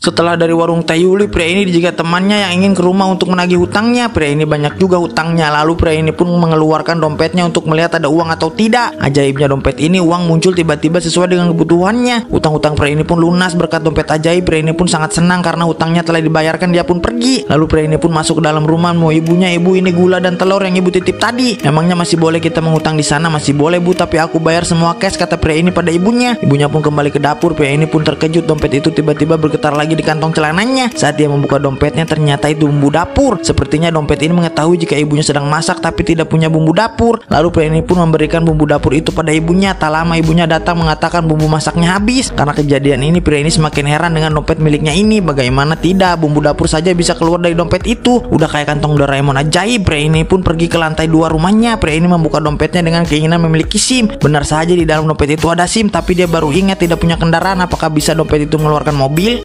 Setelah dari warung Teh Yuli, pria ini dijaga temannya yang ingin ke rumah untuk menagih hutangnya. Pria ini banyak juga hutangnya. Lalu pria ini pun mengeluarkan dompetnya untuk melihat ada uang atau tidak. Ajaibnya dompet ini uang muncul tiba-tiba sesuai dengan kebutuhannya. Utang-utang pria ini pun lunas berkat dompet ajaib. Pria ini pun sangat senang karena hutangnya telah dibayarkan dia pun pergi. Lalu pria ini pun masuk ke dalam rumah mau ibunya, "Ibu, ini gula dan telur yang ibu titip tadi. Emangnya masih boleh kita mengutang di sana? Masih boleh, Bu, tapi aku bayar semua cash," kata pria ini pada ibunya. Ibunya pun kembali ke dapur. Pria ini pun terkejut dompet itu tiba-tiba bergetar lagi lagi di kantong celananya. Saat dia membuka dompetnya ternyata itu bumbu dapur. Sepertinya dompet ini mengetahui jika ibunya sedang masak tapi tidak punya bumbu dapur. Lalu pria ini pun memberikan bumbu dapur itu pada ibunya. Tak lama ibunya datang mengatakan bumbu masaknya habis. Karena kejadian ini pria ini semakin heran dengan dompet miliknya ini. Bagaimana tidak bumbu dapur saja bisa keluar dari dompet itu. Udah kayak kantong Doraemon ajaib. Pria ini pun pergi ke lantai dua rumahnya. Pria ini membuka dompetnya dengan keinginan memiliki SIM. Benar saja di dalam dompet itu ada SIM tapi dia baru ingat tidak punya kendaraan apakah bisa dompet itu mengeluarkan mobil?